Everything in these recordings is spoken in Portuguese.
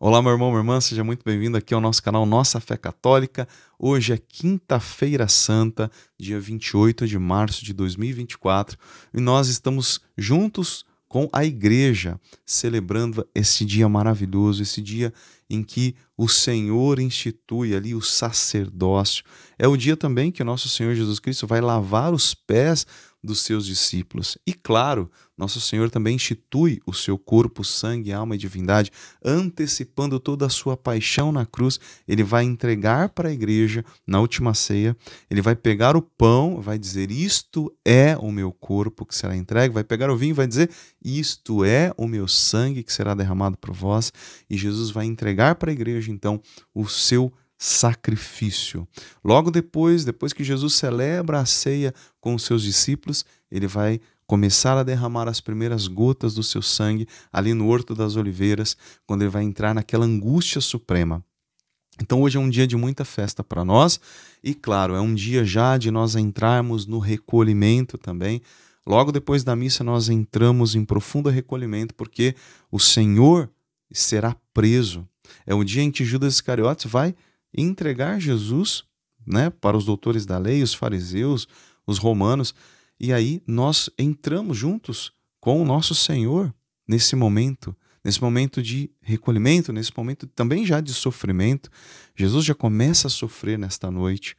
Olá, meu irmão, minha irmã, seja muito bem-vindo aqui ao nosso canal Nossa Fé Católica. Hoje é quinta-feira santa, dia 28 de março de 2024, e nós estamos juntos com a igreja celebrando esse dia maravilhoso, esse dia em que o Senhor institui ali o sacerdócio. É o dia também que o nosso Senhor Jesus Cristo vai lavar os pés dos seus discípulos. E claro, nosso Senhor também institui o seu corpo, sangue, alma e divindade, antecipando toda a sua paixão na cruz. Ele vai entregar para a igreja na última ceia, ele vai pegar o pão, vai dizer: Isto é o meu corpo que será entregue, vai pegar o vinho, vai dizer: Isto é o meu sangue que será derramado por vós. E Jesus vai entregar para a igreja, então, o seu corpo sacrifício. Logo depois, depois que Jesus celebra a ceia com os seus discípulos, ele vai começar a derramar as primeiras gotas do seu sangue ali no Horto das Oliveiras, quando ele vai entrar naquela angústia suprema. Então hoje é um dia de muita festa para nós e claro, é um dia já de nós entrarmos no recolhimento também. Logo depois da missa nós entramos em profundo recolhimento porque o Senhor será preso. É o dia em que Judas Iscariotes vai e entregar Jesus né, para os doutores da lei, os fariseus, os romanos. E aí nós entramos juntos com o nosso Senhor nesse momento, nesse momento de recolhimento, nesse momento também já de sofrimento. Jesus já começa a sofrer nesta noite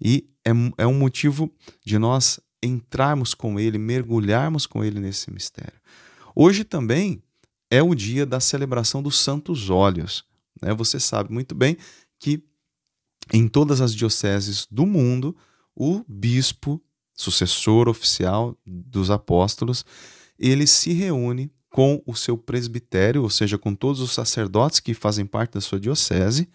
e é, é um motivo de nós entrarmos com Ele, mergulharmos com Ele nesse mistério. Hoje também é o dia da celebração dos Santos Olhos. Né? Você sabe muito bem que em todas as dioceses do mundo, o bispo, sucessor oficial dos apóstolos, ele se reúne com o seu presbitério, ou seja, com todos os sacerdotes que fazem parte da sua diocese,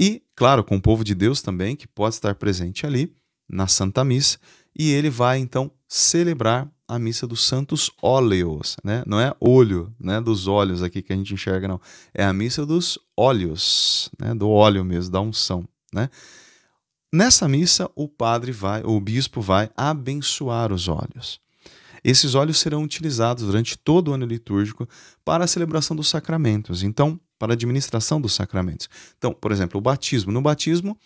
e, claro, com o povo de Deus também, que pode estar presente ali, na Santa Missa e ele vai então celebrar a missa dos santos óleos, né? Não é olho, né, dos olhos aqui que a gente enxerga não, é a missa dos óleos, né, do óleo mesmo, da unção, né? Nessa missa o padre vai, o bispo vai abençoar os óleos. Esses óleos serão utilizados durante todo o ano litúrgico para a celebração dos sacramentos, então, para a administração dos sacramentos. Então, por exemplo, o batismo, no batismo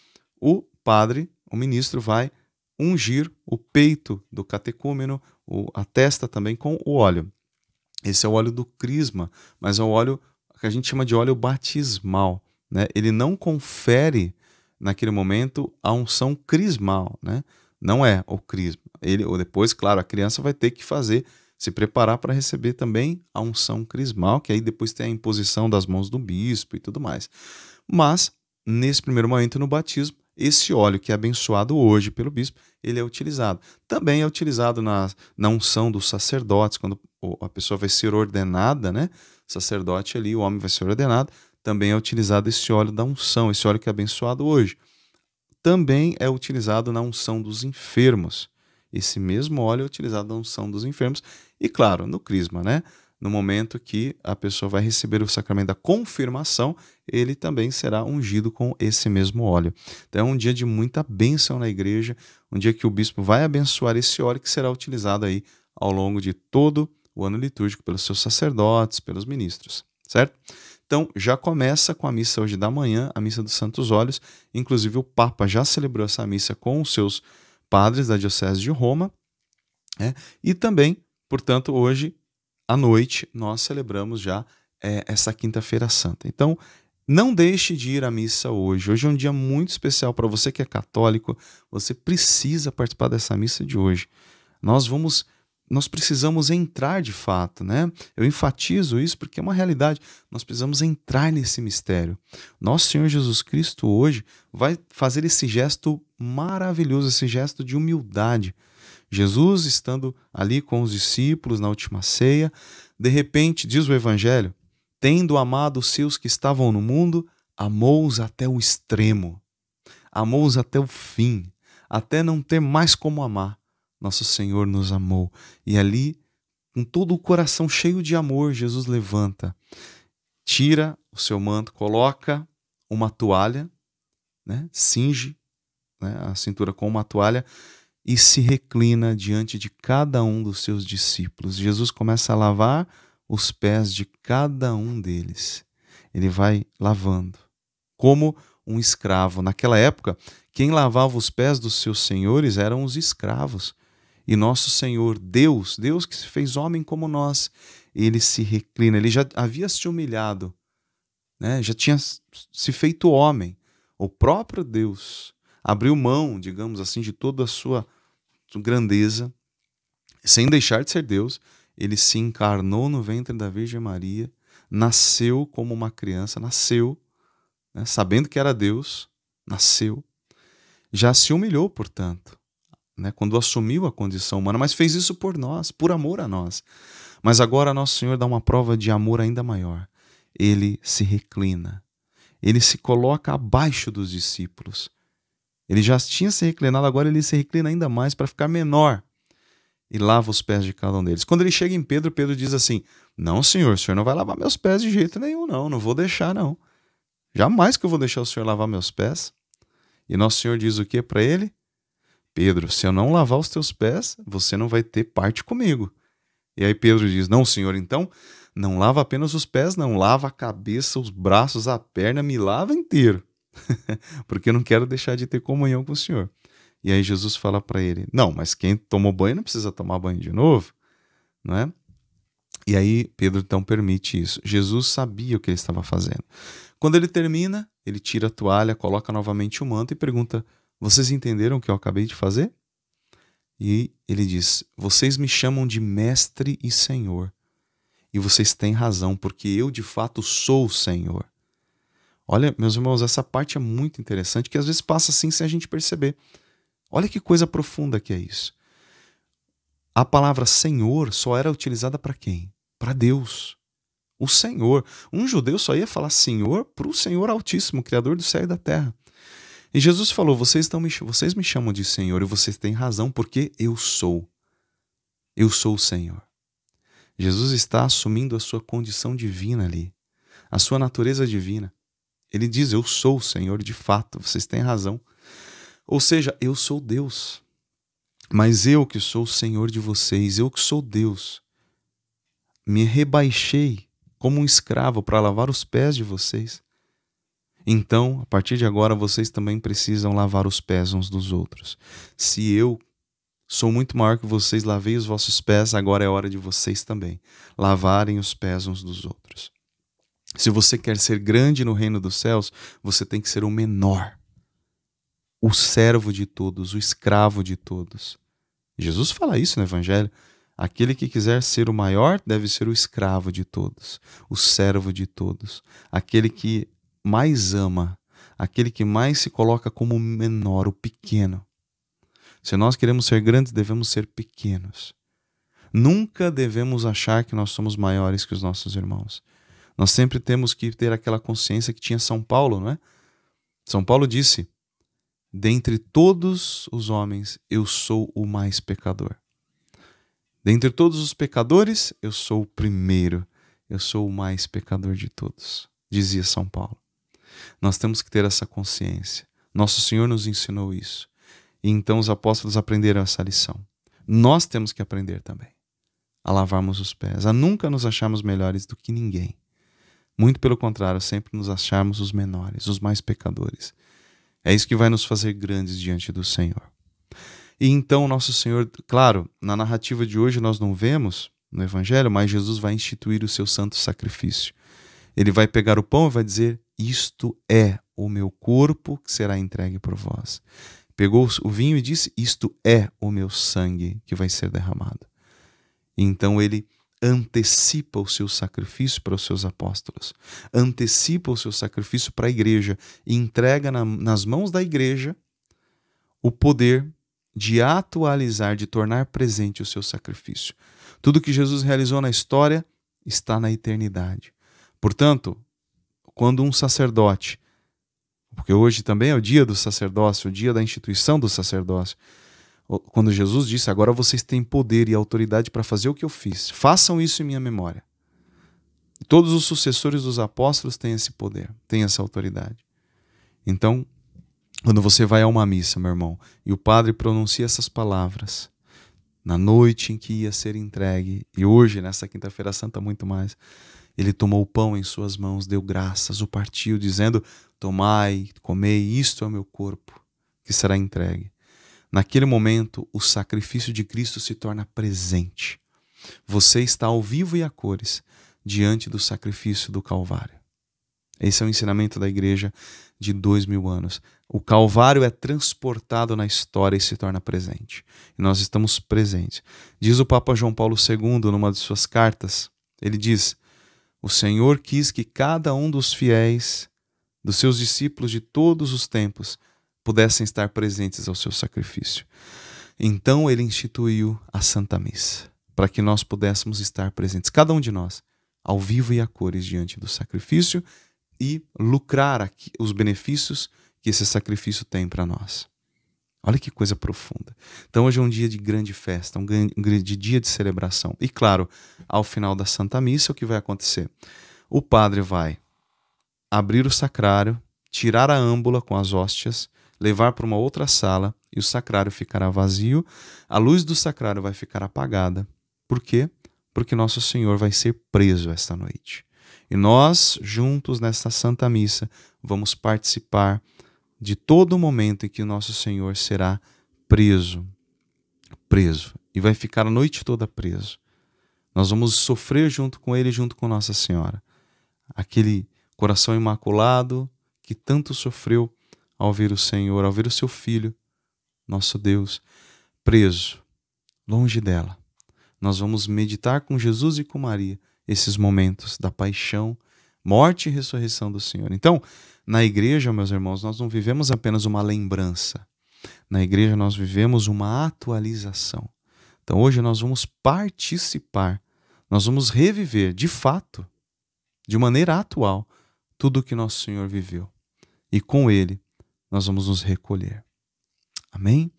o padre o ministro vai ungir o peito do catecúmeno, o, a testa também, com o óleo. Esse é o óleo do crisma, mas é o óleo que a gente chama de óleo batismal. Né? Ele não confere, naquele momento, a unção crismal. Né? Não é o crisma. Ele, ou depois, claro, a criança vai ter que fazer, se preparar para receber também a unção crismal, que aí depois tem a imposição das mãos do bispo e tudo mais. Mas, nesse primeiro momento, no batismo, esse óleo que é abençoado hoje pelo bispo, ele é utilizado. Também é utilizado na, na unção dos sacerdotes, quando a pessoa vai ser ordenada, né? Sacerdote ali, o homem vai ser ordenado, também é utilizado esse óleo da unção, esse óleo que é abençoado hoje. Também é utilizado na unção dos enfermos. Esse mesmo óleo é utilizado na unção dos enfermos e, claro, no crisma, né? no momento que a pessoa vai receber o sacramento da confirmação, ele também será ungido com esse mesmo óleo. Então é um dia de muita bênção na igreja, um dia que o bispo vai abençoar esse óleo que será utilizado aí ao longo de todo o ano litúrgico pelos seus sacerdotes, pelos ministros, certo? Então já começa com a missa hoje da manhã, a missa dos Santos Olhos, inclusive o Papa já celebrou essa missa com os seus padres da Diocese de Roma, né? e também, portanto, hoje à noite, nós celebramos já é, essa Quinta-feira Santa. Então, não deixe de ir à missa hoje. Hoje é um dia muito especial para você que é católico. Você precisa participar dessa missa de hoje. Nós vamos nós precisamos entrar de fato, né? Eu enfatizo isso porque é uma realidade. Nós precisamos entrar nesse mistério. Nosso Senhor Jesus Cristo hoje vai fazer esse gesto maravilhoso, esse gesto de humildade. Jesus estando ali com os discípulos na última ceia, de repente, diz o Evangelho, tendo amado os seus que estavam no mundo, amou-os até o extremo, amou-os até o fim, até não ter mais como amar nosso Senhor nos amou. E ali, com todo o coração cheio de amor, Jesus levanta, tira o seu manto, coloca uma toalha, né, cinge né, a cintura com uma toalha e se reclina diante de cada um dos seus discípulos. Jesus começa a lavar os pés de cada um deles. Ele vai lavando, como um escravo. Naquela época, quem lavava os pés dos seus senhores eram os escravos. E nosso Senhor, Deus, Deus que se fez homem como nós, ele se reclina, ele já havia se humilhado, né? já tinha se feito homem. O próprio Deus abriu mão, digamos assim, de toda a sua grandeza, sem deixar de ser Deus, ele se encarnou no ventre da Virgem Maria, nasceu como uma criança, nasceu, né? sabendo que era Deus, nasceu, já se humilhou, portanto né, quando assumiu a condição humana, mas fez isso por nós, por amor a nós. Mas agora nosso Senhor dá uma prova de amor ainda maior. Ele se reclina, ele se coloca abaixo dos discípulos. Ele já tinha se reclinado, agora ele se reclina ainda mais para ficar menor e lava os pés de cada um deles. Quando ele chega em Pedro, Pedro diz assim: Não, senhor, o senhor não vai lavar meus pés de jeito nenhum, não, não vou deixar, não. Jamais que eu vou deixar o senhor lavar meus pés. E nosso senhor diz o que para ele? Pedro, se eu não lavar os teus pés, você não vai ter parte comigo. E aí Pedro diz: Não, senhor, então não lava apenas os pés, não, lava a cabeça, os braços, a perna, me lava inteiro, porque eu não quero deixar de ter comunhão com o senhor. E aí Jesus fala para ele: Não, mas quem tomou banho não precisa tomar banho de novo, não é? E aí Pedro então permite isso. Jesus sabia o que ele estava fazendo. Quando ele termina, ele tira a toalha, coloca novamente o manto e pergunta: vocês entenderam o que eu acabei de fazer? E ele diz: Vocês me chamam de mestre e senhor. E vocês têm razão, porque eu de fato sou o senhor. Olha, meus irmãos, essa parte é muito interessante, que às vezes passa assim sem a gente perceber. Olha que coisa profunda que é isso. A palavra senhor só era utilizada para quem? Para Deus. O Senhor. Um judeu só ia falar senhor para o Senhor Altíssimo, Criador do céu e da terra. E Jesus falou: vocês, estão me, vocês me chamam de Senhor e vocês têm razão, porque eu sou. Eu sou o Senhor. Jesus está assumindo a sua condição divina ali, a sua natureza divina. Ele diz: Eu sou o Senhor de fato, vocês têm razão. Ou seja, eu sou Deus. Mas eu que sou o Senhor de vocês, eu que sou Deus, me rebaixei como um escravo para lavar os pés de vocês. Então, a partir de agora, vocês também precisam lavar os pés uns dos outros. Se eu sou muito maior que vocês, lavei os vossos pés, agora é hora de vocês também lavarem os pés uns dos outros. Se você quer ser grande no reino dos céus, você tem que ser o menor, o servo de todos, o escravo de todos. Jesus fala isso no Evangelho. Aquele que quiser ser o maior deve ser o escravo de todos, o servo de todos. Aquele que mais ama, aquele que mais se coloca como menor, o pequeno. Se nós queremos ser grandes, devemos ser pequenos. Nunca devemos achar que nós somos maiores que os nossos irmãos. Nós sempre temos que ter aquela consciência que tinha São Paulo, não é? São Paulo disse: Dentre todos os homens, eu sou o mais pecador. Dentre todos os pecadores, eu sou o primeiro. Eu sou o mais pecador de todos, dizia São Paulo. Nós temos que ter essa consciência. Nosso Senhor nos ensinou isso. E então os apóstolos aprenderam essa lição. Nós temos que aprender também a lavarmos os pés, a nunca nos acharmos melhores do que ninguém. Muito pelo contrário, sempre nos acharmos os menores, os mais pecadores. É isso que vai nos fazer grandes diante do Senhor. E então nosso Senhor, claro, na narrativa de hoje nós não vemos no evangelho, mas Jesus vai instituir o seu santo sacrifício. Ele vai pegar o pão e vai dizer: Isto é o meu corpo que será entregue por vós. Pegou o vinho e disse: Isto é o meu sangue que vai ser derramado. Então ele antecipa o seu sacrifício para os seus apóstolos, antecipa o seu sacrifício para a igreja e entrega na, nas mãos da igreja o poder de atualizar, de tornar presente o seu sacrifício. Tudo que Jesus realizou na história está na eternidade. Portanto, quando um sacerdote, porque hoje também é o dia do sacerdócio, o dia da instituição do sacerdócio, quando Jesus disse: Agora vocês têm poder e autoridade para fazer o que eu fiz, façam isso em minha memória. Todos os sucessores dos apóstolos têm esse poder, têm essa autoridade. Então, quando você vai a uma missa, meu irmão, e o padre pronuncia essas palavras, na noite em que ia ser entregue, e hoje, nessa Quinta-feira Santa, muito mais, ele tomou o pão em suas mãos, deu graças, o partiu, dizendo: Tomai, comei, isto é o meu corpo, que será entregue. Naquele momento, o sacrifício de Cristo se torna presente. Você está ao vivo e a cores diante do sacrifício do Calvário. Esse é o ensinamento da igreja de dois mil anos. O Calvário é transportado na história e se torna presente. E nós estamos presentes. Diz o Papa João Paulo II numa de suas cartas: ele diz, o Senhor quis que cada um dos fiéis, dos seus discípulos de todos os tempos, pudessem estar presentes ao seu sacrifício. Então ele instituiu a Santa Missa, para que nós pudéssemos estar presentes, cada um de nós, ao vivo e a cores, diante do sacrifício e lucrar aqui os benefícios que esse sacrifício tem para nós. Olha que coisa profunda. Então hoje é um dia de grande festa, um grande dia de celebração. E claro, ao final da Santa Missa, o que vai acontecer? O padre vai abrir o sacrário, tirar a âmbula com as hóstias, levar para uma outra sala e o sacrário ficará vazio. A luz do sacrário vai ficar apagada. Por quê? Porque nosso Senhor vai ser preso esta noite. E nós, juntos nesta Santa Missa, vamos participar de todo momento em que o nosso Senhor será preso, preso, e vai ficar a noite toda preso. Nós vamos sofrer junto com ele, junto com Nossa Senhora. Aquele coração imaculado que tanto sofreu ao ver o Senhor, ao ver o seu filho, nosso Deus, preso, longe dela. Nós vamos meditar com Jesus e com Maria esses momentos da paixão, morte e ressurreição do Senhor. Então, na igreja, meus irmãos, nós não vivemos apenas uma lembrança. Na igreja, nós vivemos uma atualização. Então, hoje, nós vamos participar, nós vamos reviver, de fato, de maneira atual, tudo o que nosso Senhor viveu. E com Ele, nós vamos nos recolher. Amém?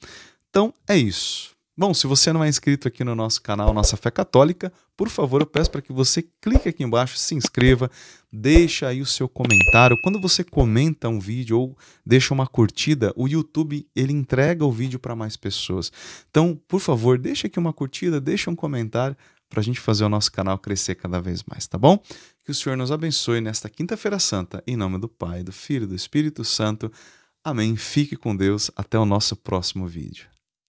Então, é isso. Bom, se você não é inscrito aqui no nosso canal Nossa Fé Católica, por favor, eu peço para que você clique aqui embaixo, se inscreva, deixa aí o seu comentário. Quando você comenta um vídeo ou deixa uma curtida, o YouTube ele entrega o vídeo para mais pessoas. Então, por favor, deixa aqui uma curtida, deixa um comentário para a gente fazer o nosso canal crescer cada vez mais, tá bom? Que o Senhor nos abençoe nesta quinta-feira santa, em nome do Pai, do Filho e do Espírito Santo. Amém. Fique com Deus. Até o nosso próximo vídeo.